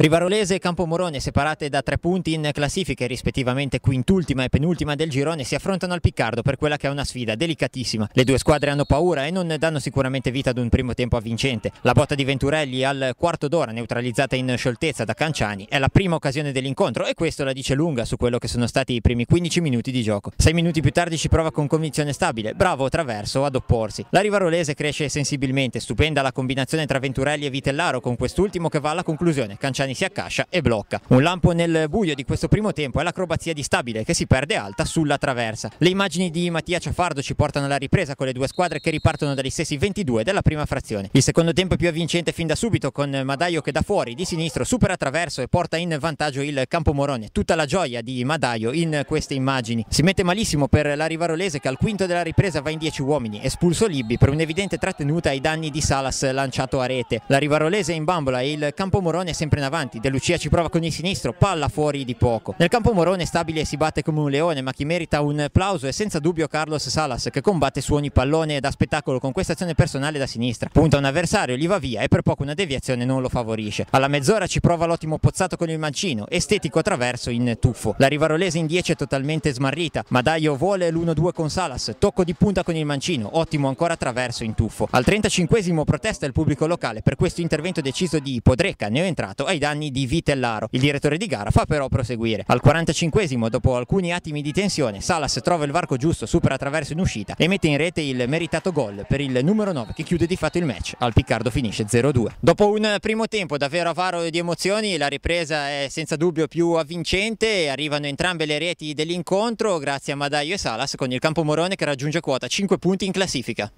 Rivarolese e Campomorone, separate da tre punti in classifiche, rispettivamente quintultima e penultima del girone, si affrontano al Piccardo per quella che è una sfida delicatissima. Le due squadre hanno paura e non danno sicuramente vita ad un primo tempo avvincente. La botta di Venturelli al quarto d'ora, neutralizzata in scioltezza da Canciani, è la prima occasione dell'incontro e questo la dice lunga su quello che sono stati i primi 15 minuti di gioco. Sei minuti più tardi ci prova con convinzione stabile, bravo Traverso ad opporsi. La Rivarolese cresce sensibilmente, stupenda la combinazione tra Venturelli e Vitellaro con quest'ultimo che va alla conclusione. Canciani Pisani si accascia e blocca. Un lampo nel buio di questo primo tempo è l'acrobazia di Stabile che si perde alta sulla traversa. Le immagini di Mattia Ciafardo ci portano alla ripresa con le due squadre che ripartono dagli stessi 22 della prima frazione. Il secondo tempo è più avvincente fin da subito con Madaio che da fuori di sinistro supera attraverso e porta in vantaggio il Campomorone. Tutta la gioia di Madaio in queste immagini. Si mette malissimo per la Rivarolese che al quinto della ripresa va in 10 uomini, espulso Libby per un'evidente trattenuta ai danni di Salas lanciato a rete. La Rivarolese in bambola e il Campomorone sempre in avanti avanti, De Lucia ci prova con il sinistro, palla fuori di poco. Nel campo Morone stabile si batte come un leone, ma chi merita un applauso è senza dubbio Carlos Salas che combatte su ogni pallone da spettacolo con questa azione personale da sinistra. Punta un avversario, gli va via e per poco una deviazione non lo favorisce. Alla mezz'ora ci prova l'ottimo Pozzato con il mancino, estetico attraverso in tuffo. La Rivarolese in 10 è totalmente smarrita, ma Daio vuole l'1-2 con Salas, tocco di punta con il mancino, ottimo ancora attraverso in tuffo. Al 35 protesta il pubblico locale per questo intervento deciso di Podreca, entrato, ai danni anni di Vitellaro. Il direttore di gara fa però proseguire. Al 45esimo, dopo alcuni attimi di tensione, Salas trova il varco giusto, supera attraverso in uscita e mette in rete il meritato gol per il numero 9 che chiude di fatto il match. Al Piccardo finisce 0-2. Dopo un primo tempo davvero avaro di emozioni, la ripresa è senza dubbio più avvincente, arrivano entrambe le reti dell'incontro grazie a Madaio e Salas con il Campo Morone che raggiunge quota 5 punti in classifica.